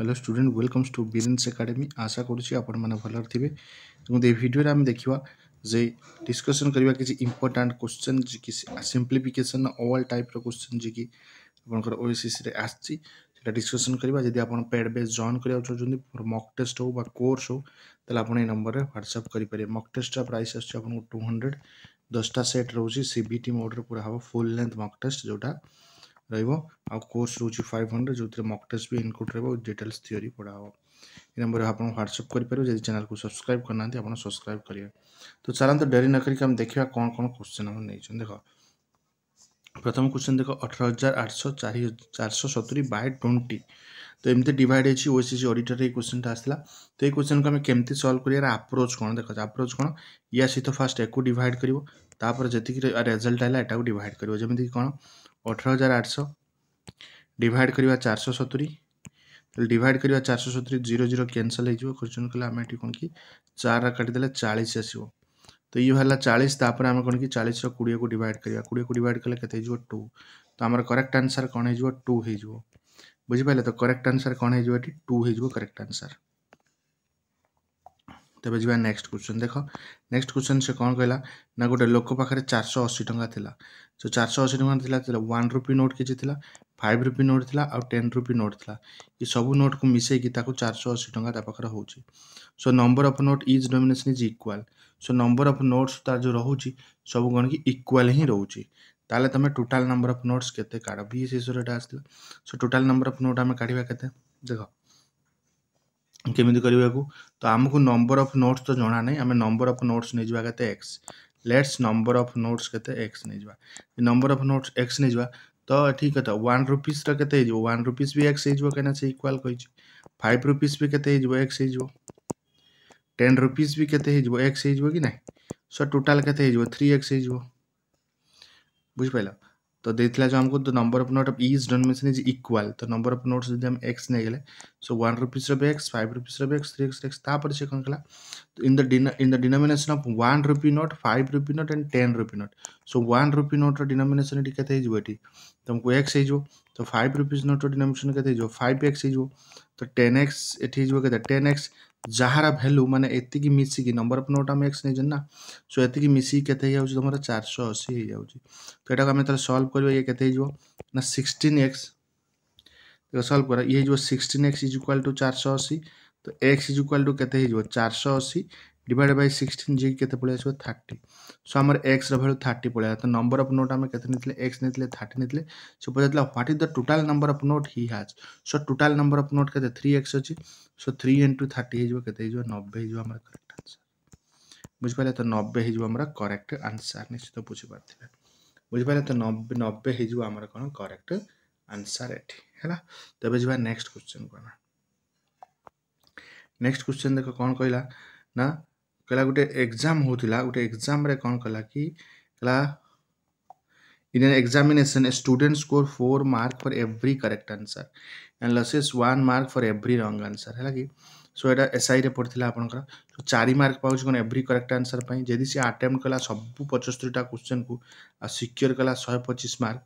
Hello student welcome to Biren's academy आशा करुच्ची आपण भलर थे देखते भिडियो आम देखा जे डिस्कसन करवा किसी इम्पोर्टाट क्वेश्चन जे कि सिंप्लीफिकेसन अल टाइप रोश्चन जी की आपंकर ओएससी आसटा डिस्कसन करवा जब आप पेड बेस जॉन करवा चाहते मक टेस्ट हो कोर्स हो तो आप नंबर में ह्वाट्सअप करेंगे मक टेस्ट प्राइस आस टू हंड्रेड दसटा सेट रोचे सीबीटी मोड्रे पूरा हाँ फुल लेंथ मक टेस्ट जोटा रोर्स रोचे फाइव हंड्रेड जो थे मकटेस्ट भी इनक्लूड रिटेल्स थीयरी पढ़ा ये नंबर आप ह्वाट्सअप करेंगे जब चैनल को सब्सक्राइब करना आप सब्सक्राइब करेंगे तो चलते डेरी न करके आम देखा कौन कौन क्वेश्चन आम नहीं देख प्रथम क्वेश्चन देख अठार हजार आठश चार सतुरी बाय ट्वेंटी तो एमती डिवाइड होती ओ सी सी अडिटर ये क्वेश्चन आसला तो ये क्वेश्चन को आम कमी सल्व करार आप्रोच कौन देख आप्रोच कौन या सहित फास्ट एक् डिड करतापर जी रेजल्ट आएगा यहाँ को कर जमीक कौन अठर हजार आठश डिड कर चार सतुरी डिवाइड करवा चार शौ सतुरी जीरो जीरो कैनसल होश्चिन्न कले आम ये कौन कि चार काटिदेले चालीस आसो तो ये चालीस तापर आम कौन कि चालीस कोड़े को डिवाइड करवा कोड़े को डिवाइड कले कैसे टू तो आम करेक्ट आंसर कौन हो टू हो बुझिपारे तो करेक्ट आंसर कौन हो टू हो करेक्ट आंसर तेज जी नेक्स्ट क्वेश्चन देख नेक्स्ट क्वेश्चन से कौन कहला ना गोटे लोक पाखे चार शह अशी टाला सो चार शौ अशी टाँग थी वन रुपी नोट कि फाइव रुपी नोट थी आउ टेन रुपी नोट थी ये सब नोट को मिसेक चार सौ अशी टाँगा हो so number of note is denomination is equal so number of notes तार जो रोच सब कौन कि इक्वाल हिं रोचे तेल तुम टोटाल नंबर अफ नोट्स के भी शेष आसाला so total number of note आम काढ़ देख केमी करने तो आमको नंबर अफ नोट्स तो जाना ना आम नंबर अफ नोट्स नहीं जाते X let's number of notes के एक्स नहीं नंबर ऑफ नोट्स एक्स नहीं तो ठीक है वन रुपीज्र के वन रुपीज भी एक्स हो क्या इक्वाल कही फाइव रुपीज भी कैसे एक्स हो टेन रुपीज भी कैसे एक्स हो कि ना सो टोटाल के थ्री एक्स हो बुझिपाल तो देखा जो आमको number of note is denomination तो इज इक्वाल तो नंबर अफ नोट जब एक्स नहींगले so one rupees X five rupees रक्स थ्री एक्स एक्स तापर से कौन कला in the in the denomination of one rupee note five rupee note and ten rupee note so one rupee note denomination के तुमको x हो तो five rupees note denomination के फाइव एक्स हो तो टेन एक्स एटी टेन एक्स जार value मैंने यक मिसिक नंबर अफ नोट आम एक्स नहीं ना सो ये मिसिक तुम चार शह अशी हो जाए तो यहाँ को आम सल्व कर सिक्सटन एक्स सल्व कर ये sixteen X is equal to चार शह अशी तो एक्स इज इक्वाल टू के चार शह अशी डिवाइड बै सिक्सटीन जी के पलि आस थर्टी सो आम एक्स भैल्यू थर्टी पलि तो नंबर अफ नोट आम के एक्स नहीं थर्टी नहीं सो पचार what is the total number of note he has so total number of note के थ्री एक्स अच्छी सो थ्री इंटू थर्टी होते नब्बे आम करेक्ट आंसर बुझिपारे तो नब्बे होमर करेक्ट आंसर निश्चित बुझिपारे बुझिपारे तो नब्बे नब्बे होमर कौन करेक्ट आंसर ये है तो नेक्स्ट क्वेश्चन को नेक्स्ट क्वेश्चन देख कौन कहला ना कहला गोटे एग्जाम होता गोटे एग्जाम रे कौन कला कि कहला In an examination, a student score four mark for every correct answer and loses one mark for every wrong answer. है लगी ସୋ ଏଇଟା ଏସ୍ଆଇରେ ପଡ଼ିଥିଲା ଆପଣଙ୍କର ସୋ ଚାରି ମାର୍କ ପାଉଛି କ'ଣ ଏଭ୍ରି କରେକ୍ଟ ଆନ୍ସର୍ ପାଇଁ ଯଦି ସିଏ ଆଟେମ୍ପ୍ଟ କଲା ସବୁ ପଚସ୍ତରୀଟା କ୍ୱେଶ୍ଚନ୍କୁ ଆଉ ସିକ୍ୟୋର କଲା ଶହେ ପଚିଶ mark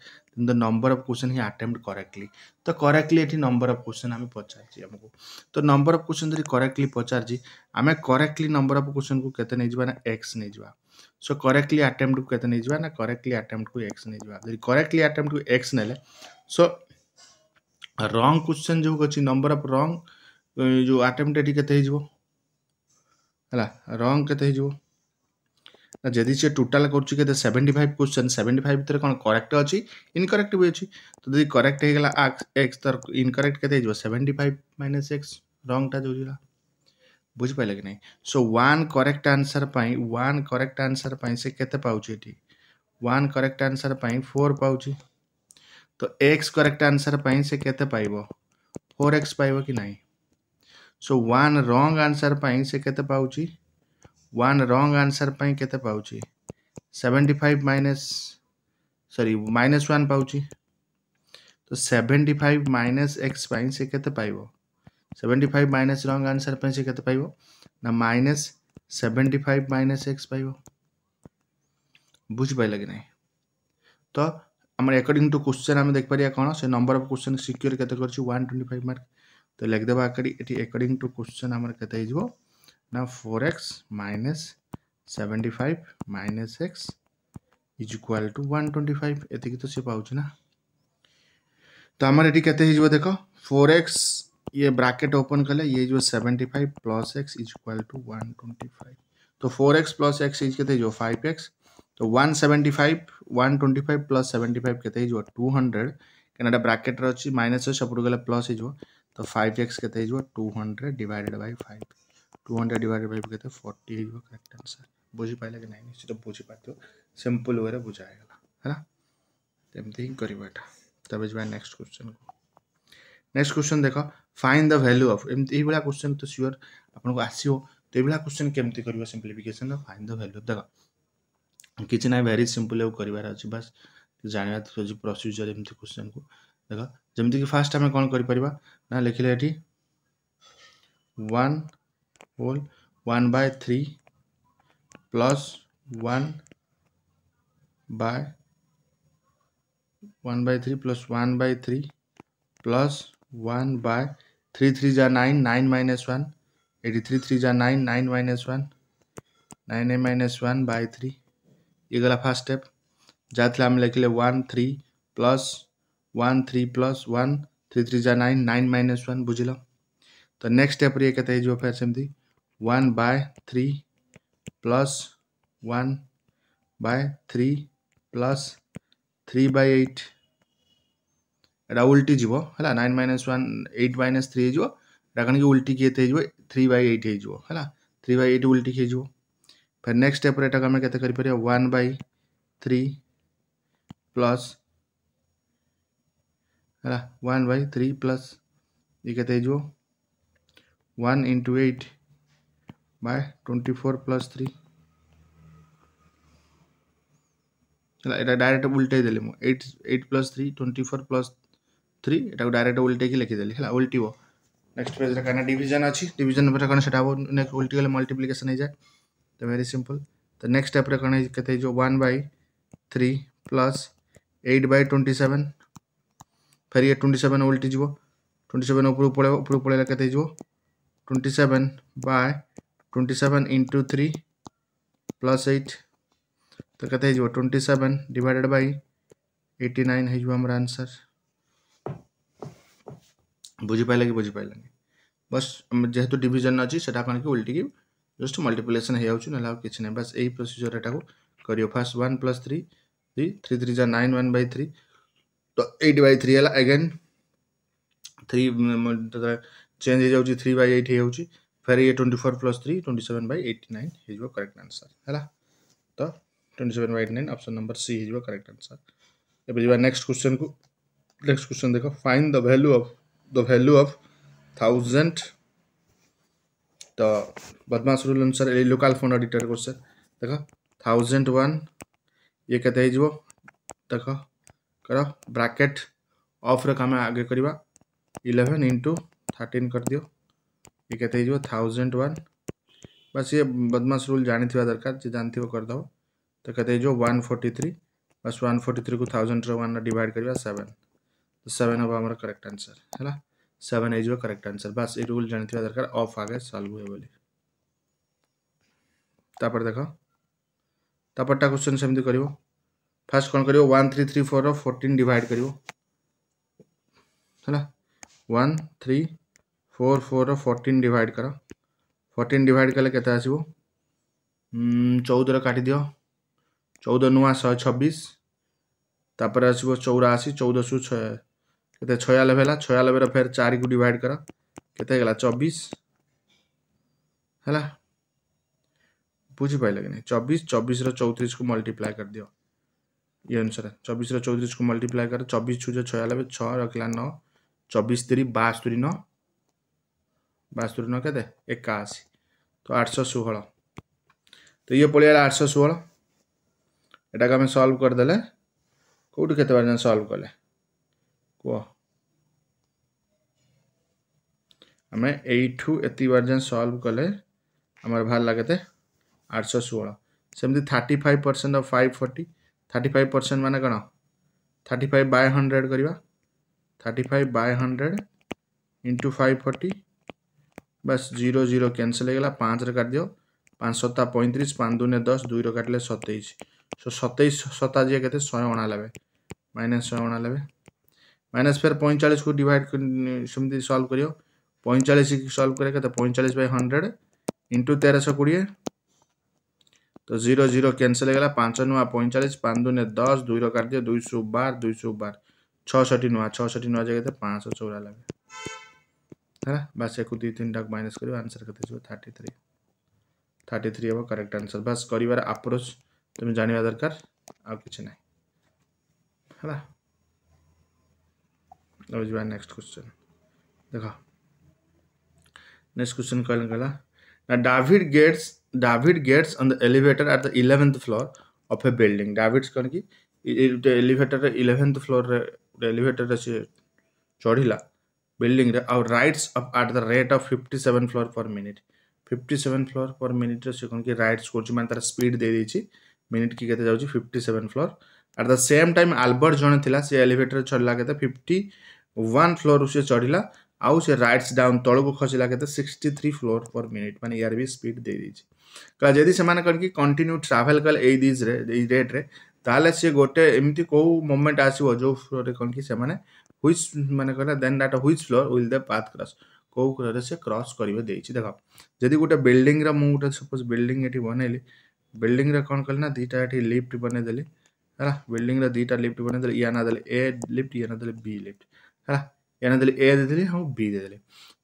the number of question ହିଁ ଆଟେମ୍ପ୍ଟ କରେକ୍ଟଲି ତ କରେକ୍ଟଲି ଏଠି ନମ୍ବର ଅଫ୍ କ୍ୱେଶ୍ଚନ୍ ଆମେ ପଚାରିଛି ଆମକୁ ତ ନମ୍ବର ଅଫ୍ କ୍ୱେଶ୍ଚନ୍ ଯଦି କରେକ୍ଟଲି ପଚାରିଛି ଆମେ କରେକ୍ଟଲି ନମ୍ବର ଅଫ୍ କ୍ୱେଶ୍ଚନ୍କୁ କେତେ ନେଇଯିବା ନା ଏକ୍ସ ନେଇଯିବା ସୋ କରେକ୍ଟଲି ଆଟେମ୍ପ୍ଟକୁ କେତେ ନେଇଯିବା ନା କରେକ୍ଟଲି ଆଟେମ୍ପ୍ଟକୁ ଏକ୍ସ ନେଇଯିବା ଯଦି କରେକ୍ଟଲି ଆଟେମ୍ପ୍ଟକୁ ଏକ୍ସ ନେଲେ ସୋ ରଙ୍ଗ କ୍ୱେଶ୍ଚନ୍ ଯେଉଁ ଅଛି ନମ୍ବର ଅଫ୍ ରଙ୍ଗ तो जो आटेमटा के रंग के जदि सी टोटाल कर seventy five question seventy five भर कौन करेक्ट अच्छी इनकरेक्ट भी अच्छी तो, तो जी करेक्ट हो गला एक्स तर इनकरेक्ट के सेवेन्टी फाइव माइनस एक्स रंगटा जो है बुझिपारे तो कि नहीं सो वन करेक्ट आंसर पर वन करेक्ट आंसर परते पाँच ये वन करेक्ट आंसर पर फोर पाँच तो एक्स करेक्ट आंसर पर से के फोर एक्स पाव कि नहीं सो वन रंग आंसर पर से पाँच वन रंग आंसर पर के पाँच seventy five minus sorry minus one पाँच तो सेवेन्टी फाइव माइनस एक्स से पाइब seventy five minus wrong answer पर से पाइब ना minus seventy five minus X पाइब बुझिपार कि ना तो आम অ্যাকর্ডিং टू क्वेश्चन आम দেখিপারা কোণ সে নম্বর অফ কোশ্চেন সিকিওর কেতে করছি ওয়ান টোয়েন্টি ফাইভ মার্ক तो लिखदे आकड़ी ये टू क्वेश्चन आम के ना four X minus seventy five minus X is equal to one twenty five एति तो सी पाच ना तो आम ये के देख फोर एक्स ये ब्राकेट ओपन कले ये seventy five plus X is equal to one twenty five तो four X plus X is के फाइव एक्स तो one seventy five one twenty five plus seventy five के टू हंड्रेड क्या ब्राकेट्रे अच्छी माइनस अच्छे सेपट गले प्लस हो तो फाइव एक्स के two hundred divided by five two hundred divided by के फोर्टी करेक्ट आंसर बुझी पाइले कि नहीं निश्चित बुझी पार्थ तो सिंपल वे बुझाईगला है एमती ही कर तब जा नेक्स्ट क्वेश्चन को नेक्स्ट क्वेश्चन देख find the value of M भाया क्वेश्चन तो सियोर आपको आसो तो यहाँ क्वेश्चन केमती कर सिंप्लीफिकेसन फाइन द भैल्यू देख किसी ना भेरी सिंपल कर जानवा प्रोसीजर एमती क्वेश्चन को देख जमीक फास्ट आम कौन कर ନା ये ଏଠି one whole three plus one by one by three plus one by three plus one by three three जा नाइन नाइन माइनस वन ये थ्री थ्री जा nine nine minus one nine a minus one by three ये गला first step जहाँ आम लिखले one three plus one three plus one three three जा nine nine minus one बुझल तो नेक्स्ट स्टेप ये कहते हैं फिर सेम थी one by three plus one by three plus three by eight एटा उल्टी जीव है nine minus one eight minus three हो रखने उल्टी के थ्री बै एट होगा थ्री बै एट उल्टी हो फिर नेक्स्ट स्टेप ये आम कर वन बै थ्री प्लस है ना वन बाई थ्री प्लस ये कहते हैं जो one into eight by twenty four plus three चला डायरेक्ट उल्टे देले मु eight eight plus three twenty four plus three एटा डायरेक्ट उल्टे की लिखीदे है उल्ट नेक्स्ट पेज कहीं डिजन अच्छी डिजन पर कौन से उल्टी गले मल्टीप्लिकेसन हो जाए तो वेरी सिंपल तो नेक्स्ट स्टेप कौन के one by three plus eight by twenty seven फेरी ये ट्वेंटी सेवेन ओल्टी जी ट्वेंटी सेवेन पड़े उपरू पड़े के twenty seven by twenty seven into three plus eight तो कत twenty seven divided by eighty nine होर आंसर बुझिपारे कि बुझिपारे बस जेहतु डिजन अच्छी से उल्टी जस्ट मल्टीप्लेसन हो कि नहीं बस यही प्रोसीजर एटा को कर first one plus three three three three जा नाइन वाइन बै थ्री तो एट बै थ्री है एगेन थ्री चेंज हो जाए थ्री बै एट हो फेर ये twenty four plus three twenty seven by eight nine हो करेक्ट आंसर है तो twenty seven by eight nine option number C हो करेक्ट आंसर एवं जी नेक्स्ट क्वेश्चन को नेक्स्ट क्वेश्चन देख find the value of the value of thousand तो बदमाश रूल अनुसार ये लोकाल फोन एडिटर क्वेश्चन देख थाउजेंड वन ये कैसे देख कर ब्राकेट अफ्रे काम आगे करवा इलेवेन इंटू थर्टिन कर दियो ये कैसे हो थाउजेंड वन बस ये बदमाश रूल जानी दरकार जी जान करदेव तो कैसे हो वन फोर्टी थ्री बस वन फोर्टी थ्री को थाउजेंड वन डिवाइड करवा सेवेन तो सेवेन हम आम करेक्ट आंसर है सेवेन हो करेक्ट आंसर बस ये रूल जानी दरकार अफ आगे सल्व हुए बोली तापर देख तापर क्वेश्चन सेमती कर फास्ट कौन कर one three three four fourteen divide कर three four four fourteen divide कर फोर्टीन डिवाइड कले के आसो हम्म, चौदह दि चौद नुआ शह छब्स तापर आस चौराशी चौदह सौ छते छयानबे है छयानबे फेर चार को डिवाइड कर के चबीस है बुझीपारे कि नहीं चबीस चबीस रौतीस को मल्टीप्लाय कर दिया ये आंसर है चौबीस चौतीस को मल्टीप्लाई कर चौबीस छूजे छयानबे छः रखा नौ चौबीस तीरी बास्तरी नौ बास्तरी नौ कैसे एकाशी तो आठ सौ षोह तो ये पड़ आठ सौ षोह यटा को आम सल्व करदे कौट के सल्व कले कह आम यू बार जाए सल्व कले आम बाहर लगे आठ सौ षोह सेमती thirty five percent of five forty thirty five percent मैंने कौन थर्टी फाइव बाय हंड्रेड करवा thirty five by hundred into five forty बस जीरो जीरो कैनसल होगा पाँच काटदि पाँच सत्ता पैंतीस पाँच दुने दस दुई काटिले सतैश सो सतैश सत्ता जी के शहे अणानबे माइनस शहे अणानबे माइनस फेर पैंचाश को डिवाइड सेमती सल्व कर पैंचाश सल्व करें कैसे पैंचाश बै हंड्रेड इंटू तेरह कोड़े तो जीरो जीरो कैनसल होगा पांच नुआ पैंचाश पाँच दुनिया दस दुई रटे दुई सौ बार दुई सौ बार छठी नुआ छठी नुआ जगह पाँच चौरा लगे है बास एक दुई तीन टाक माइनस कर आंसर के थर्टी थ्री थर्टी थ्री हम करेक्ट आंसर बास कर आप्रोच तुम जाना दरकार आउ कि ना है नेक्स्ट क्वेश्चन देख नेक्स्ट क्वेश्चन कहला Now David gets David gets on the elevator at the 11th floor of a building. David's कौन की the elevator the 11th floor the elevator से चढ़िला building रे और rides up at the rate of 57 floor per minute. 57 floor per minute रे से कौन की rides कर मान तार speed दे दी मिनिट की कहते जाऊँ 57 floor at the same time Albert जड़े थी से एलिभेटर चढ़ला कहते फिफ्टी वन फ्लोर से चढ़ला आउ से राइट्स डाउन तौक खसला के सिक्सटी थ्री फ्लोर पर मिनिट मैंने यार भी स्पीड दे कहला जदि से कहीं कंटिन्यू ट्राभेल कले यही दिज्रे रेट्रे ताल सी गोटे एमती कौ मोमेंट आसो जो फ्लोर कौन कि हुई मैंने कहला then that which floor will the path cross कौ फ्लोर से क्रस करेंगे देख जदि गोटे बिल्डिंग रोटे सपोज बिल्डिंग ये बनैली बिल्डिंग कौन कल ना दुटा ये लिफ्ट बनईदेली है बिल्डिंग दुटा लिफ्ट बनईदेली या ना दे ए लिफ्ट या ना दे बी लिफ्ट है एन दे ए देदेली हाँ बी देदेली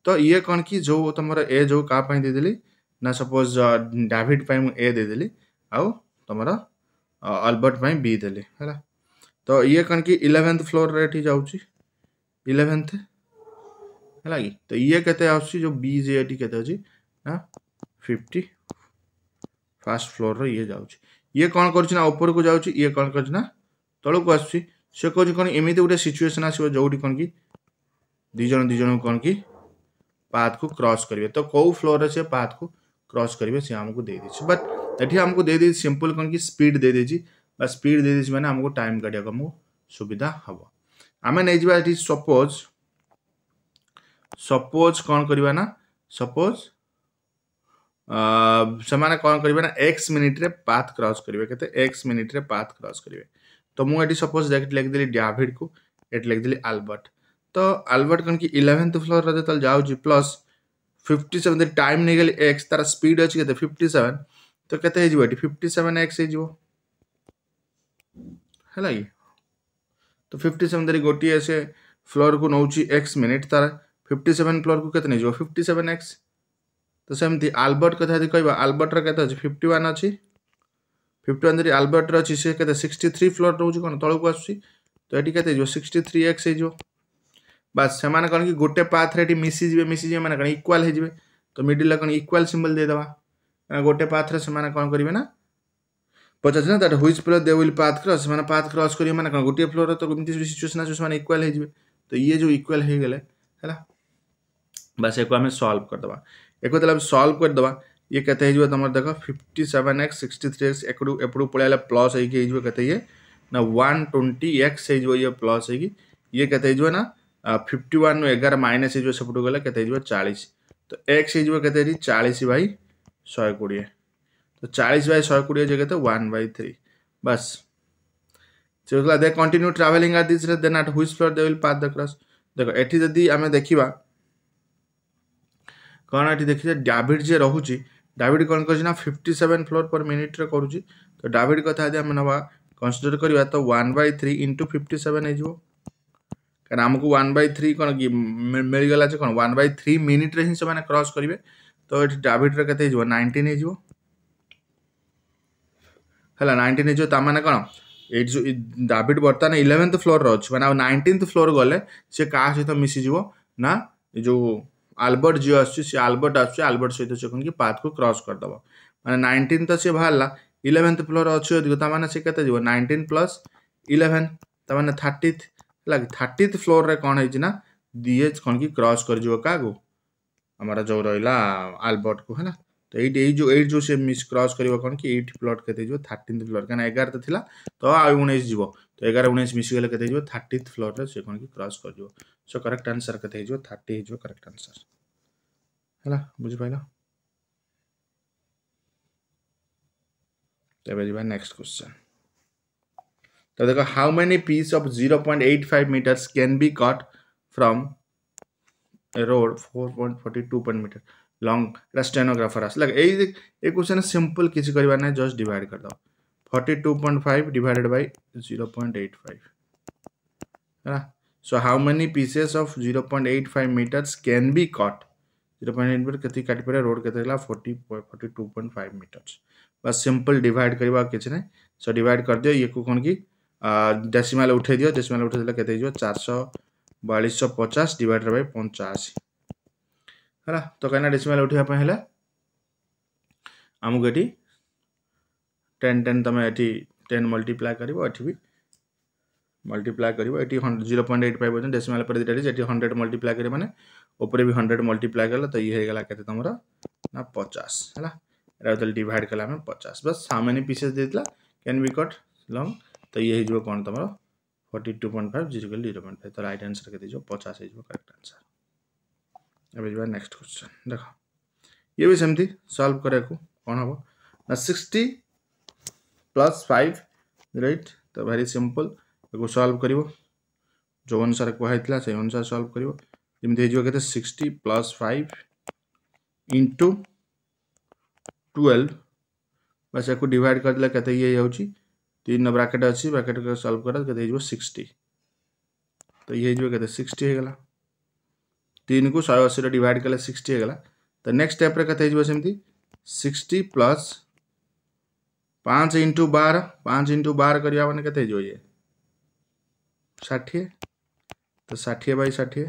तो ये कौन कि जो तुम ए जो क्या देदेली ना सपोज डाभिड पर ए देदेली आम अलबर्ट पर बी दे तो ये कौन कि इलेवेन्थ फ्लोर रे जालेवेन्थ है तो ये के जो बी जे ये के फिफ्टी फास्ट फ्लोर रे जा ये कौन करना ऊपर को जाए कौन करना तौक आस कौन एमती गोटे सिचुएसन आसो जो कौन की दिज दिज कौन कि पाथ को क्रस करेंगे तो कौ फ्लोर से पाथ को क्रस करेंगे सी आमको दे दी बट एटी आमको दे सिंपल कौन कि स्पीड दे देदेज स्पीड दे देदेज मैंने आमको टाइम काटा आमको सुविधा हम आम नहीं जा सपोज सपोज कौन करवा ना सपोज से मैंने कौन कर एक्स मिनिट्रे पाथ क्रस करेंगे कैसे एक्स मिनिट्रे पाथ क्रस करेंगे तो मुझे सपोज लिखिदी डाभीड को ये लिखिदी आलबर्ट ତ ଆଲବର୍ଟ କ'ଣ କି ଇଲେଭେନ୍ଥ ଫ୍ଲୋର୍ର ଯେତେବେଳେ ଯାଉଛି ପ୍ଲସ୍ ଫିଫ୍ଟି ସେଭେନ୍ ଯଦି ଟାଇମ୍ ନେଇଗଲି ଏକ୍ସ ତା'ର ସ୍ପିଡ୍ ଅଛି କେତେ ଫିଫ୍ଟି ସେଭେନ୍ ତ କେତେ ହେଇଯିବ ଏଠି ଫିଫ୍ଟି ସେଭେନ୍ ଏକ୍ସ ହେଇଯିବ ହେଲା କି ତ ଫିଫ୍ଟି ସେଭେନ୍ ଯଦି ଗୋଟିଏ ସେ ଫ୍ଲୋର୍କୁ ନେଉଛି ଏକ୍ସ ମିନିଟ୍ ତା'ର ଫିଫ୍ଟି ସେଭେନ୍ ଫ୍ଲୋର୍କୁ କେତେ ନେଇଯିବ ଫିଫ୍ଟି ସେଭେନ୍ ଏକ୍ସ ତ ସେମିତି ଆଲବର୍ଟ କଥା ଯଦି କହିବା ଆଲବର୍ଟର କେତେ ଅଛି ଫିଫ୍ଟି ୱାନ୍ ଅଛି ଫିଫ୍ଟି ୱାନ୍ ଯଦି ଆଲବର୍ଟର ଅଛି ସେ କେତେ ସିକ୍ସଟି ଥ୍ରୀ ଫ୍ଲୋର୍ ରହୁଛି କ'ଣ ତଳକୁ ଆସୁଛି ତ ଏଠି କେତେ ହେଇଯିବ ସିକ୍ସଟି ଥ୍ରୀ ଏକ୍ସ ହେଇଯିବ बस से कौन कि गोटे पाथ्रे मिसीज मिसीजे मैंने कौन इक्वाल हो तो मिडिल कौन इक्वाल सिम्बल देदेव क्या गोटे पाथ्रे से कौन करेंगे ना पचास ना तो his floor they path cross path cross कर मैंने कौन गोटे फ्लोर तो एमती सिचुएसन आज इक्वाल हो तो ये जो इक्वाल हो गले है बास एक आम सल्व करदे एक सल्व करदे ये के तुम देख fifty seven X sixty three X एपटू पल प्लस होते ना वन ट्वेंटी एक्स हो प्लस होते हो ना ଫିଫ୍ଟି ୱାନ୍ରୁ ଏଗାର ମାଇନସ୍ ହେଇଯିବ ସେପଟକୁ ଗଲେ କେତେ ହେଇଯିବ ଚାଳିଶ ତ ଏକ୍ସ ହେଇଯିବ କେତେ ହେଇଛି ଚାଳିଶ ବାଇ ଶହେ କୋଡ଼ିଏ ତ ଚାଳିଶ ବାଇ ଶହେ କୋଡ଼ିଏ ଯେ କେତେ ୱାନ୍ ବାଇ ଥ୍ରୀ ବାସ୍ ସେଗୁଡ଼ା they continue travelling at this then at which floor they will pass the cross ଦେଖ ଏଠି ଯଦି ଆମେ ଦେଖିବା କ'ଣ ଏଠି ଦେଖିଛେ ଡାଭିଡ଼ ଯିଏ ରହୁଛି ଡାଭିଡ଼ କ'ଣ କରୁଛି ନା ଫିଫ୍ଟି ସେଭେନ୍ ଫ୍ଲୋର୍ ପର୍ ମିନିଟ୍ରେ କରୁଛି ତ ଡାଭିଡ଼ କଥା ଯଦି ଆମେ ନେବା କନସିଡ଼ର କରିବା ତ one by three into fifty seven ହେଇଯିବ କାରଣ ଆମକୁ ୱାନ୍ ବାଇ ଥ୍ରୀ କ'ଣ କି ମିଳିଗଲା ଯେ କ'ଣ ୱାନ୍ ବାଇ ଥ୍ରୀ ମିନିଟ୍ରେ ହିଁ ସେମାନେ କ୍ରସ୍ କରିବେ ତ ଏଠି ଡ୍ରାଭିଡ଼ର କେତେ ହେଇଯିବ ନାଇଣ୍ଟିନ୍ ହେଇଯିବ ହେଲା ନାଇଣ୍ଟିନ୍ ହେଇଯିବ ତା ମାନେ କ'ଣ ଏଇଠି ଯେଉଁ ଡାଭିଡ଼ ବର୍ତ୍ତମାନ ଇଲେଭେନ୍ଥ ଫ୍ଲୋର୍ରେ ଅଛି ମାନେ ଆଉ ନାଇଣ୍ଟିନ୍ଥ ଫ୍ଲୋର୍ ଗଲେ ସେ କାହା ସହିତ ମିଶିଯିବ ନା ଏ ଯେଉଁ ଆଲବର୍ଟ ଯିଏ ଆସୁଛି ସେ ଆଲବର୍ଟ ଆସୁଛି ଆଲବର୍ଟ ସହିତ ସେ କ'ଣ କି ପାଥକୁ କ୍ରସ୍ କରିଦେବ ମାନେ ନାଇଣ୍ଟିନ୍ ତ ସିଏ ବାହାରିଲା ଇଲେଭେନ୍ଥ ଫ୍ଲୋର୍ ଅଛି ଅଧିକ ତା ମାନେ ସେ କେତେ ଯିବ ନାଇଣ୍ଟିନ୍ ପ୍ଲସ୍ ଇଲେଭେନ୍ ତା ମାନେ ଥାର୍ଟି है थर्टिथ फ्लोर में कौन है ना दिएज कौन कि क्रस कर क्या जो रहा आलबर्ट को है तो ये जो ये जो सी मिस क्रस कर कौन कि यही प्लट के थर्टिन्थ फ्लोर क्या एगार तो थी तो आई उन्नीस जीव तो एगार उन्नीस मिसगले के थर्टिथ फ्लोर से सी कौन कि क्रस कर सो करेक्ट आंसर के थर्टी करेक्ट आंसर है बुझ पाइल तेज नेक्स्ट क्वेश्चन तो देखो how many piece of zero point eight five metres can be cut from rod four point forty two point metre long एटा स्टेनोग्राफर आसला ये क्वेश्चन सिंपल किसी करना है जस्ट डिवाइड कर दो forty two point five divided by zero point eight five है ना so how many pieces of zero point eight five metres can be cut zero point eight metre कति काटि पारे रोड के forty forty two point five metres बस simple divide करवा किसी ना सो डिवाइड कर दियो ये को कौन की डेसिमल उठे दियो डेसिमल उठे देले केते जो 44250 डिवाइडेड बाय 85 हला तो कहना डेसिमल उठिया पे हेला हमहु एटी 10 10 तमे एठी 10 मल्टीप्लाई करबो एठी भी मल्टीप्लाई करबो एठी 0.8 पाइबो जे डेसिमल पर दिटा एटी 100 मल्टीप्लाई करे माने ऊपर भी 100 मल्टीप्लाई करला तो ये हे गेला केते तमरा ना 50 हला एरा डिवाइड करला में 50 बस हाउ मेनी पीसेस देतला कैन बी कट लॉन्ग तो ये हो कौन तुम forty two point five zero zero point five तो रईट आनसर के पचास करेक्ट आंसर अब जा नेक्स्ट क्वेश्चन देख ये भी सेमती सल्व कराया कौन हम ना सिक्सटी प्लस फाइव रईट तो भेरी सीम्पल या सल्व कर जो अनुसार कहुला से अनुसार सल्व कर sixty plus five into twelve बस या डिड करदे के तीन ब्राकेट अच्छी ब्राकेट को सल्व कर सिक्सटी तो ये जो कहते सिक्सटी होगा तीन को शहे अशी डिवाइड कले सिक्सटी होगा तो नेक्स्ट स्टेप रे सिक्सटी प्लस पाँच इंटु बार पाँच इंटु बार करवा मैंने कहते ये तो षाठी बै षाठी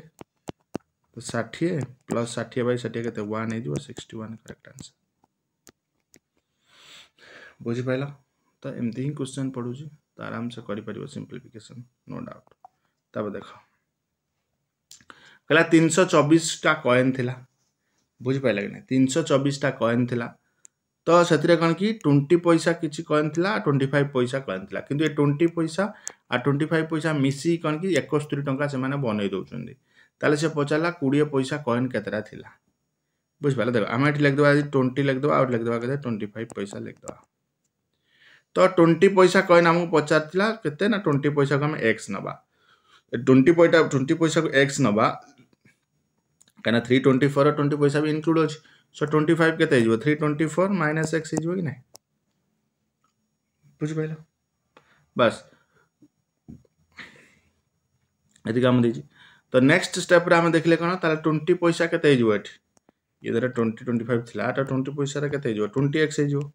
तो षाठी प्लस षाठी बै षाठी के one sixty one correct answer बुझीपाल तो एमती ही क्वेश्चन पढ़ू तो आराम से करफिकेसन नो डाउट तब देख कहला तीन सौ चबिशा कयन थी बुझिपारे कि नहीं तीन सौ चबिशा कयन थी तो से कौन कि ट्वेंटी पैसा किसी कयन थी ट्वेंटी फाइव पैसा कयन थी कि ट्वेंटी पैसा आ ट्वेंटी फाइव पैसा मिसी कौन कि एकस्तरी टाँग से बन दौरान से पचारा कोड़े पैसा कयन के बुझिपाल देख आम ये लिखिद ट्वेंटी लिखिद आउट लिखिद ट्वेंटी फाइव पैसा लिखिदा तो ट्वेंटी पैसा कहीं आमको पचार ट्वेंटी पैसा को आम एक्स नवा ट्वेंटी पैसा ट्वेंटी पैसा को एक्स नवा कहीं थ्री ट्वेंटी फोर ट्वेंटी पैसा भी इनक्लूड अच्छे सो ट्वेंटी फाइव के three twenty four minus x हो कि ना बुझिपाल बस ଏତିକି ଆମେ ଦେଇଛି ତ ନେକ୍ସଟ ଷ୍ଟେପ୍ରେ ଆମେ ଦେଖିଲେ କ'ଣ ତାହେଲେ ଟ୍ୱେଣ୍ଟି ପଇସା କେତେ ହେଇଯିବ ଏଠି ଇଏ ଦ୍ୱାରା ଟ୍ୱେଣ୍ଟି ଟ୍ୱେଣ୍ଟି ଫାଇଭ୍ ଥିଲା ଏଟା ଟ୍ୱେଣ୍ଟି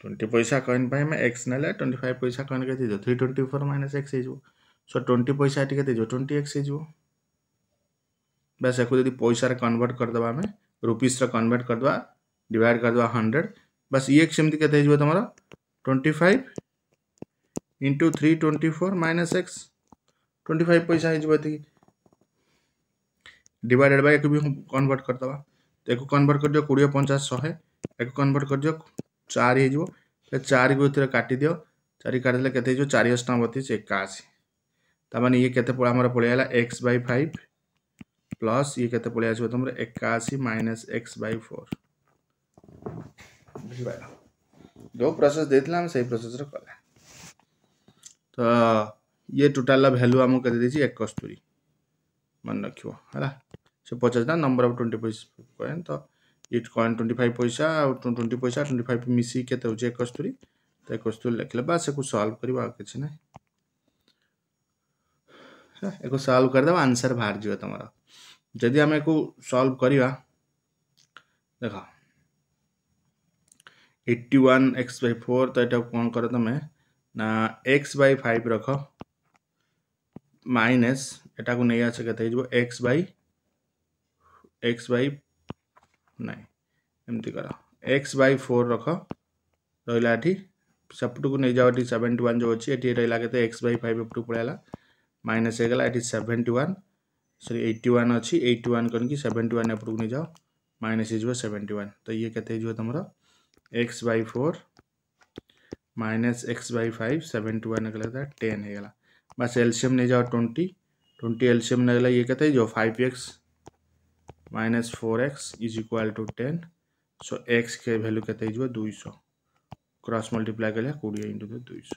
ट्वेंटी पैसा कॉइन पर एक्स ना ट्वेंटी फाइव पैसा कॉइन के three twenty four minus x हो सो ट्वेंटी पैसा टी दीजिए ट्वेंटी एक्स हो बस या पैसा कनवर्ट करदे आम रुपीज कनभर्ट करदे डिवाइड करदे हंड्रेड बस ये e एक्स एमती के तुम twenty five into three twenty four minus x twenty five पैसा होती डिवाइडेड बाय एक भी कनवर्ट करदे तो एक कनभर्ट कर दिव कोड़े पंचाश शहे एक कनभर्ट कर दिव चार हो चार भर का दि चार काटे के चार हजार बतीस एकाशी तम ये के पलैगे एक्स बै फाइव प्लस ये के पल आस तुम एकाशी माइनस एक्स बै फोर बुझ जो प्रोसेस दे प्रोसेस कला तो ये टोटाल भैल्यू आम के एकस्तरी मन रखा है पचास नंबर अफ ट्वेंटी फोर कह तो ଇଟ୍ କଏନ୍ ଟ୍ୱେଣ୍ଟି ଫାଇଭ୍ ପଇସା ଆଉ ଟ୍ୱେଣ୍ଟି ପଇସା ଟ୍ୱେଣ୍ଟି ଫାଇଭ୍ ମିଶିକି କେତେ ହେଉଛି ଏକସ୍ତରୀ ତ ଏକସ୍ତରୀ ଲେଖିଲେ ବା ସେକୁ ସଲ୍ଭ କରିବା ଆଉ କିଛି ନାହିଁ ଏକୁ ସଲ୍ଭ କରିଦେବା ଆନ୍ସର୍ ବାହାରିଯିବ ତୁମର ଯଦି ଆମେ ଏକୁ ସଲ୍ଭ କରିବା ଦେଖ eighty one x by four ତ ଏଇଟାକୁ କ'ଣ କର ତୁମେ ନା ଏକ୍ସ ବାଇ ଫାଇଭ୍ ରଖ ମାଇନସ୍ ଏଟାକୁ ନେଇ ଆସ କେତେ ହେଇଯିବ ଏକ୍ସ ବାଇ ଏକ୍ସ ବାଇ ना एमती कर एक्स बै फोर रख रहा सेपट को नहीं जाओ सेवेन्टी वन जो अच्छे ये रहा कैसे एक्स बै फाइव एपट पड़ेगा माइनस होगा ये seventy one sorry eighty one अच्छी एट्टी वन कर सेवेन्टी वन एपट को नहीं जाओ माइनस हो सेवेन्टी वन तो ये कैसे हो तुम x by four minus x by five seventy one होगा टेन होगा बास एलसीयम नहीं जाओ ट्वेंटी ट्वेंटी एलसीयम नहीं ये कैसे five x minus four x is equal to ten so x के भैल्यू के दुईश क्रस मल्टीप्लाए कले कोड़े इंटु द दुईश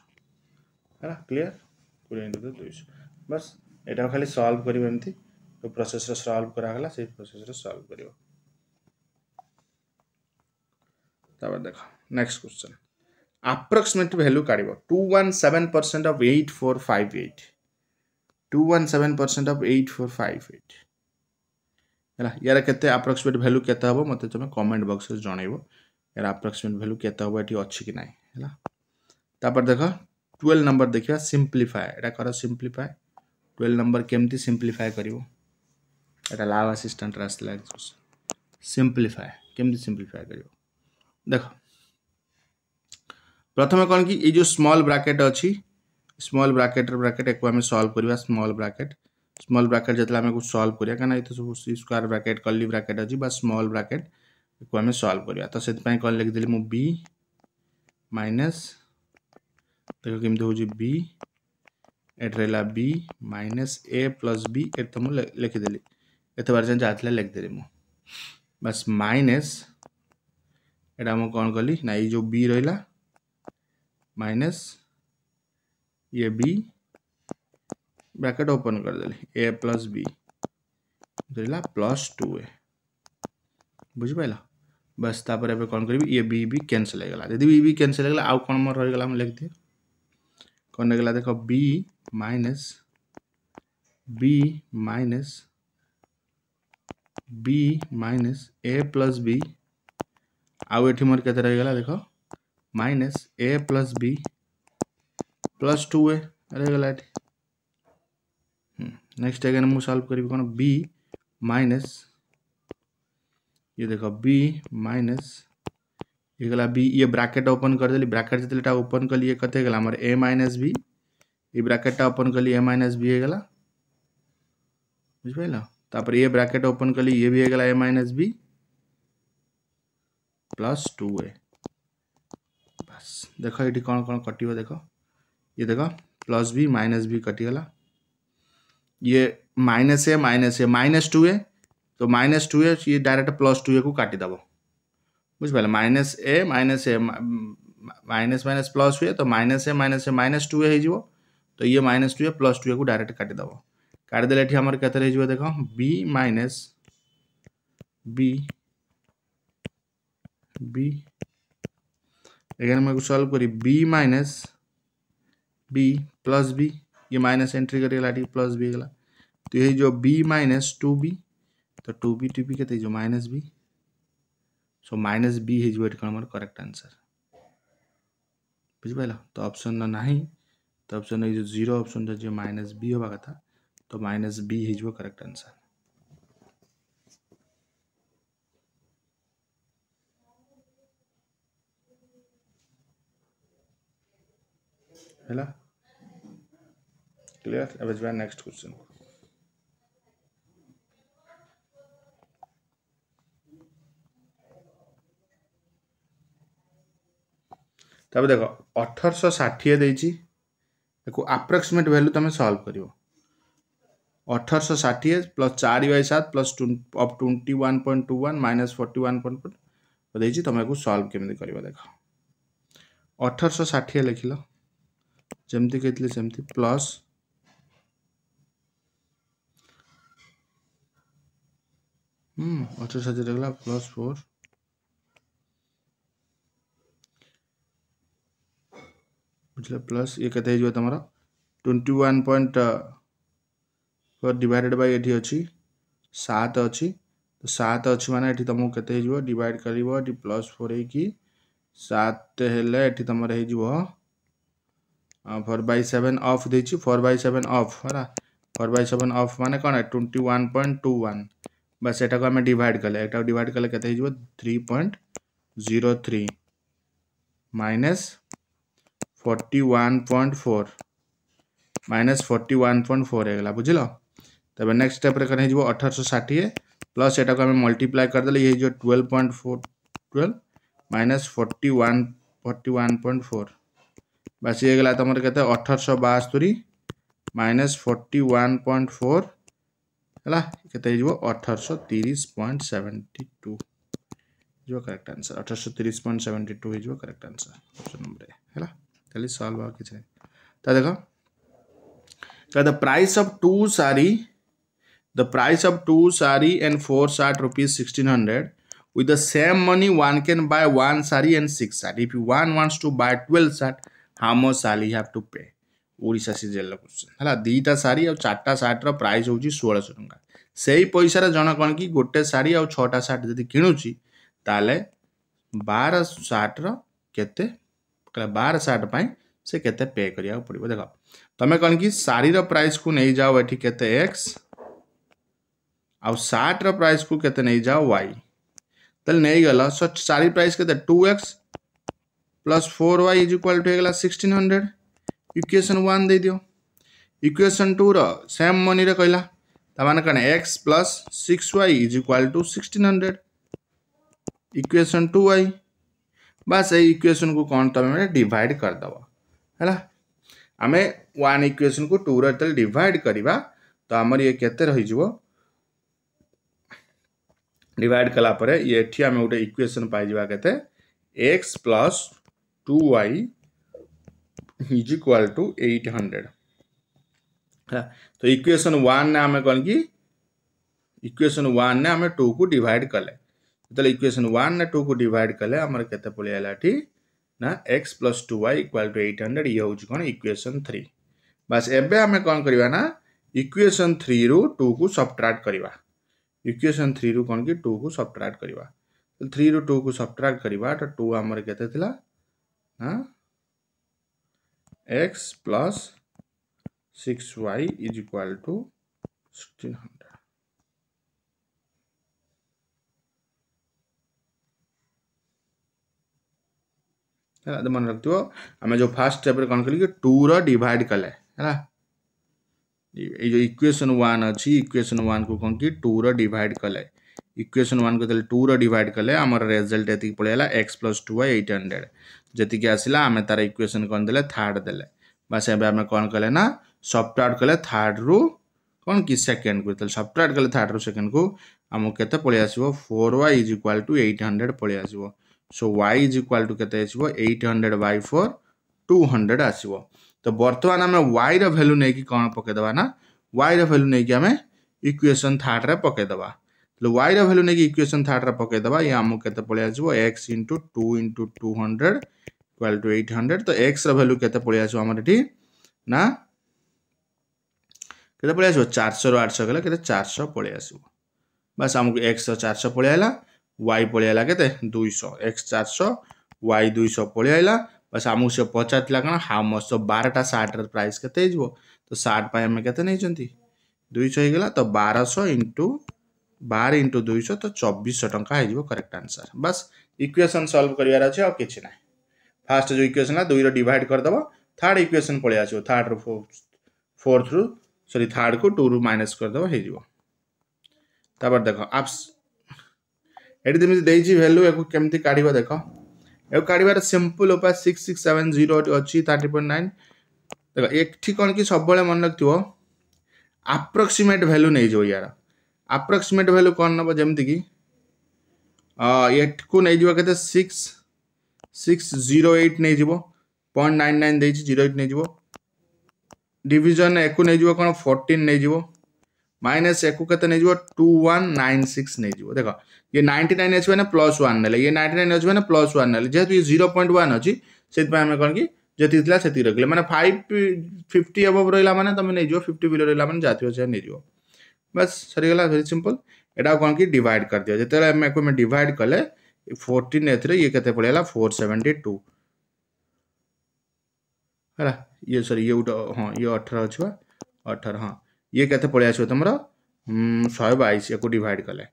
है क्लीयर कोड़े इंटु द दुईश बस यहाँ खाली सल्व कर जो प्रोसेस सल्व कराला से प्रोसेस सल्व कर देख नेक्स्ट क्वेश्चन आप्रोक्सीमेट भैल्यू काढ़ two one seven percent of eight four five eight two one seven percent of eight four five eight है यार के आप्रक्सीमेट भैल्यू के मत तुम कमेंट बक्स जन यार आप्रक्सीमेट भैल्यू के अच्छी कि ना है देख ट्वेल्व नंबर देखा सिंप्लीफाए यहाँ कर सीम्प्लीफाए ट्वेल्व नंबर केमती सिंप्लीफाए कर लाव आसीस्टाट आसला सिंप्लीफाए केमती सिंप्लीफाए कर देख प्रथम कौन कि ये स्मल ब्राकेट अच्छी स्मल ब्राकेट ब्राकेट एक सल्व करवा small bracket, bracket small bracket जो आम कुछ सल्व करा क्या ये सब स्क्वयर ब्राकेट कल ब्राकेट अच्छी स्मल ब्राकेट को आम सल्व करा तो से कौन लिखीदी मुझे माइनस देख कम हो एट रहा b minus a plus b a तो मुझे लिखीदी ये बार जहाँ थी लिखीदी मुझ माइनस एटा मुझे कौन कली ना ये जो बी रहा माइनस ये बी ब्रैकेट ओपन कर दे ए प्लस बी रहा प्लस टू ए बुझ बस तापर एवं कौन करी ये बी भी कैनसल होगा यदि बी भी कैनसल होगा आउ कौन मोर रहीगला मुझे लिखिदे कौन रही देख b minus b minus b minus a plus b आउ ये मोर के रहीगला देख minus a plus b plus two a रहीगला नेक्स्ट एगे मुझे सल्व करी कौन बी माइनस ये देख बी माइनस ये गला बी ये ब्राकेट ओपन कर दिली ब्राकेट जितने ओपन कली कते गला हमारे ए माइनस बी ये ब्राकेट ब्राकेटा ओपन कली ए माइनस बी हो गला बुझे तापर ये ब्राकेट ओपन कली ये भी हो गला a minus b plus two a बस देख ये कौन कौन कटो देख ये देख प्लस बी माइनस बी कटिगला ये माइनस है माइनस है माइनस टू है तो माइनस टू है ये डायरेक्ट प्लस टू ए को काटी देव बुझ पाल minus a minus a minus minus plus हुए तो minus a minus a minus two a तो ये minus two a plus two a को डायरेक्ट काटिद काटिदेले ये आमर के देख बी माइनस बी बी मुझे सल्व करी b minus b plus b ये माइनस एंट्री करेगा ठीक प्लस बी गला तो यही जो बी माइनस टू बी तो टू बी टू बी कहते जो minus b so minus b is what आमर करेक्ट आंसर बुझिपाल तो अप्सन ना तो ऑप्शन जो जीरो ऑप्शन था जो माइनस बी हवा कथा तो माइनस बी है जो करेक्ट आंसर है क्लियर अब इज नेक्स्ट क्वेश्चन ତାପରେ ଦେଖ ଅଠରଶହ ଷାଠିଏ ଦେଇଛି ତାକୁ ଆପ୍ରୋକ୍ସିମେଟ୍ ଭ୍ୟାଲ୍ୟୁ ତୁମେ ସଲ୍ଭ କରିବ ଅଠରଶହ ଷାଠିଏ ପ୍ଲସ୍ ଚାରି ବାଇ ସାତ plus of twenty one point two one minus forty one point ଦେଇଛି ତୁମେ ଏକୁ ସଲ୍ଭ କେମିତି କରିବ ଦେଖ ଅଠରଶହ ଷାଠିଏ ଲେଖିଲ ଯେମିତି କହିଥିଲି ସେମିତି ପ୍ଲସ୍ হুম অর্থাৎ সাথে রাখলাম প্লাস मतलब प्लस ये कत twenty one point four divided by ये अच्छी सात अच्छी तो सात अच्छी मैंने ये तुमको के डिवाइड कर प्लस फोर है सात है तुम फोर बै सेवेन अफ दे फोर बै सेवेन अफ है फोर बै सेवेन अफ मान कौन twenty one point two one बस सेटा को हमें डिवाइड कले एटा डिवाइड कले केते हिजबो 3.03 माइनस 41.4 माइनस 41.4 एगला बुझलो तबे नेक्स्ट स्टेप रे करे हिजबो 1860 प्लस एटा को हमें मल्टीप्लाई कर देले ये जो 12.412 माइनस 41 41.4 बस एगला तमर केते 1872 माइनस 41.4 ହେଲା କେତେ ହେଇଯିବ ଅଠରଶହ ତିରିଶ ପଏଣ୍ଟ ସେଭେଣ୍ଟି ଟୁ ହେଇଯିବ କରେକ୍ଟ ଆନ୍ସର ଅଠରଶହ ତିରିଶ ପଏଣ୍ଟ ସେଭେଣ୍ଟି ଟୁ ହେଇଯିବ correct answer option number A ହେଲା ତାହେଲେ ସଲ୍ଭ ଆଉ କିଛି ନାହିଁ ତା ଦେଖ ଦ price of two sari the price of two sari and four shirt rupees sixteen hundred with the same money one can buy one sari and six sari if you one wants to buy 12 sari how much sari you have to pay Odisha सीजेल question है दुईटा सारी और चार्टा shorter price हूँ षोलश टा ସେଇ ପଇସାରେ ଜଣେ କ'ଣ କି ଗୋଟେ ଶାଢ଼ୀ ଆଉ ଛଅଟା ସାର୍ଟ ଯଦି କିଣୁଛି ତାହେଲେ ବାର ସାର୍ଟର କେତେ ବାର ସାର୍ଟ ପାଇଁ ସେ କେତେ ପେ କରିବାକୁ ପଡ଼ିବ ଦେଖ ତମେ କ'ଣ କି ଶାଢ଼ୀର ପ୍ରାଇସ୍କୁ ନେଇଯାଅ ଏଠି କେତେ ଏକ୍ସ ଆଉ ସାର୍ଟର ପ୍ରାଇସ୍କୁ କେତେ ନେଇଯାଅ ୱାଇ ତାହେଲେ ନେଇଗଲ ଶାଢ଼ୀ ପ୍ରାଇସ୍ କେତେ two x plus four y is equal to ହେଇଗଲା ସିକ୍ସଟିନ୍ ହଣ୍ଡ୍ରେଡ଼ ଇକ୍ୱେସନ୍ ୱାନ୍ ଦେଇଦିଅ ଇକ୍ୱେସନ୍ ଟୁର ସେମ୍ ମନିରେ କହିଲା कण x plus six y is equal to sixteen hundred equation two y बास इक्वेसन को कौन तुम डिवाइड करदेव है आम वन इक्वेसन को टू रहा डिवाइड करवा तो आमर ये के डिवाइड कलापर ये आम गोटे इक्वेसन पाइबा के x plus two y is equal to eight hundred तो इक्वेशन वन ने आम कौन कि इक्वेशन वन ने आम टू को डिवाइड कले जो इक्वेशन वन ने टू को डिवाइड कले आम के ना x plus two y equal to eight hundred ये हूँ कौन इक्वेशन थ्री बास एवं आम कौन करवा तो तो ना इक्वेशन थ्री रु टू को सब्ट्राक्ट करवा इक्वेशन थ्री रु कौन कि टू को सब्ट्राक्ट करवा थ्री रु टू को सब्ट्राक्ट करवा तो टू आमर के x plus six y is equal to sixteen hundred है तो मन रख आम जो फास्ट स्टेप कौन कल टू रिभाइड कले है जो इक्वेशन वन अच्छी इक्वेशन वन को कौन तो कि टू रिभाइड कले इक्वेशन वन को टू रिभाइड कले आम रेजल्ट ये पलैला x plus two y eight hundred जी आसला आम तार इक्वेशन कौन दे थार्ड दे बस एम कौन कलेना सफ्टवेयर कले थार्ड रु कौन कि सेकेंड को सफ्टवेयर कले थार्ड रु सेकेंड को आम के पल four y is equal to eight hundred पल so y is equal to के केट hundred y four two hundred आस बर्तमान आम वाई रैल्यू नहीं कि कौन पकईदे ना वाई रैल्यू नहीं कि आम इक्वेसन थार्ड में पकईदे वाई रैल्यू नहीं कि इक्वेसन थार्ड में पकईदे ये आम के पलि आस x into two into two hundred equal to eight hundred तो एक्स रैल्यू के पलि आसमर ये ना के पलि आसो चार शु आठश गल के चार शह पलैस बास आमक एक्स चार शह पलैला वाई पलैला के दुईश एक्स चार शह वाई दुईश पलैला बास आम से पचार कौन हाउ मच तो बारटा सार्ट रईस के तो सार्ट आम के दुईशला तो बारश इंटु बार इंटु दुईश तो चबीश टाँग करेक्ट आंसर बस इक्वेसन सल्व कर कि ना फास्ट जो इक्वेसन दुईर डिड करदेव थार्ड इक्वेसन पलि आस थार्ड रु फोर्थ रु सरी थार्ड को टू रु माइनस करदेव हो देख आप्स ये जमी दे भैल्यू या कमी काढ़ देख या काढ़ सिंपल उपाय सिक्स सिक्स सेवेन जीरो अच्छी थर्टी पॉइंट नाइन देख ये कौन कि सब मन रख आप्रोक्सीमेट भैल्यू नहीं जो यार आप्रोक्सीमेट भैल्यू कौन नब जमीक ଏଠକୁ six six six six zero eight ନେଇଯିବ nine nine nine zero eight नहीं ନେଇଯିବ डिजन एक नहींजो कौन फोर्टन नहींजो माइनस एक नहीं जो टू वन नाइन सिक्स नहीं जो देख ये नाइंटी नाइन अच्छे मैंने प्लस वन ये नाइंटी नाइन अच्छे मैंने प्लस वन जेहतु ये जीरो पॉइंट वन अच्छी से आम कौन कि जीत से रखिले मैंने फाइव फिफ्टी एबव रहा मैंने तुम नहीं जो फिफ्टी बिलो रहा मैंने जहाँ से नहींजो बस सरगला भेरी सिंपल एटा कौन कि डिड कर दिया जितने डिड कले फोर्टन ये के पड़ेगा फोर सेवेन्टी टू है ये सरी ये गोटे हाँ ये अठर अच्छे अठर हाँ ये के पलिस तुम शहे बैस या डिड कले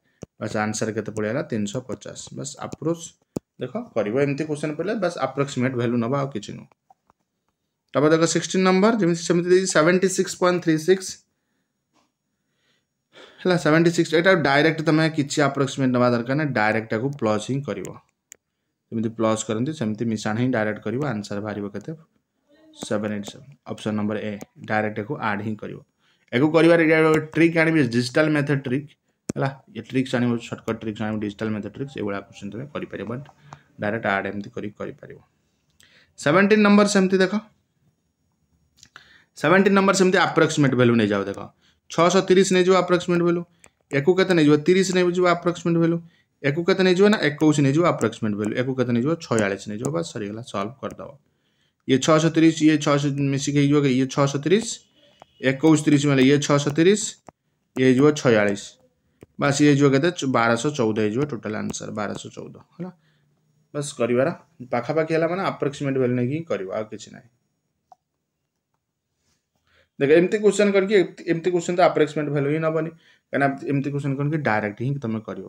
बस आंसर के तीन शौ पचास बस आप्रोच देख कर क्वेश्चन पड़े बस आप्रक्सीमेट भैल्यू ना आ कि नुह तब देख सिक्सटीन नंबर जमी seventy six point three six है सेवेन्टी सिक्स डायरेक्ट तुम किसी आप्रक्सीमेट ना दरकार ना डायरेक्ट आपको प्लस हिं कर प्लस करती सेमती मिशाण ही डायरेक्ट कर आंसर बाहर के seven eight seven option number A direct एक आड हिं कर एक कर ट्रिक आने डिजिटल मेथड ट्रिक है ट्रिक्स आने सर्टकट ट्रिक्स आने डिजिटल मेथड ट्रिक्स ये क्वेश्चन तुम्हें कर बट डायरेक्ट आड एम कर सेवेन्टीन नंबर सेमती देख सेवेन्टीन नंबर सेमती आप्रक्सीमेट भैल्यू नहीं जाओ देख छःश तीस नहीं जाओ आप्रक्सीमेट भैल्यू एक तीस नहीं जो आप्रक्सीमेट भैल्यू एक के ना एक नहीं जो आप्रोक्सीमेट भैल्यू एक कैसे नहीं जो छयास नहीं जाओ बस सरीगला सल्व करदेव ये छः सौ तीस ये छः सौ में से ये छः सौ तीस इक्कीस तीस में ये छः सौ तीस ये जो छयालीस बस ये जो कहते बारह सौ चौदह हो टोटाल आंसर बारह सौ चौदह है बस कर पाखापाखि तो है मैंने आप्रोक्सीमेट भैल्यू नहीं कर किसी ना देख एमती क्वेश्चन करके एमती क्वेश्चन तो आप्रोक्सीमेट भैल्यू ही नबनी कहीं एमती क्वेश्चन कर डायरेक्ट हिं तुम कर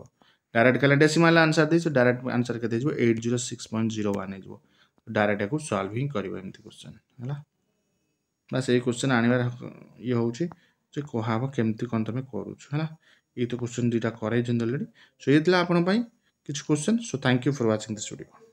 डायरेक्ट कहला डेसीमाल आंसर दे डायरेक्ट आंसर के eight zero six point zero one हो डायरेक्ट या सल्व हिं कर क्वेश्चन है बास यही क्वेश्चन आनबार ये हूँ ଯେ କୁହାହେବ କେମିତି କ'ଣ ତୁମେ କରୁଛୁ ହେଲା ଏଇ ତ କୋଶ୍ଚିନ୍ ଦୁଇଟା କରାଇଛନ୍ତି ଅଲରେଡ଼ି ସୋ ଇଏ ଥିଲା ଆପଣଙ୍କ ପାଇଁ କିଛି question so thank you for watching this video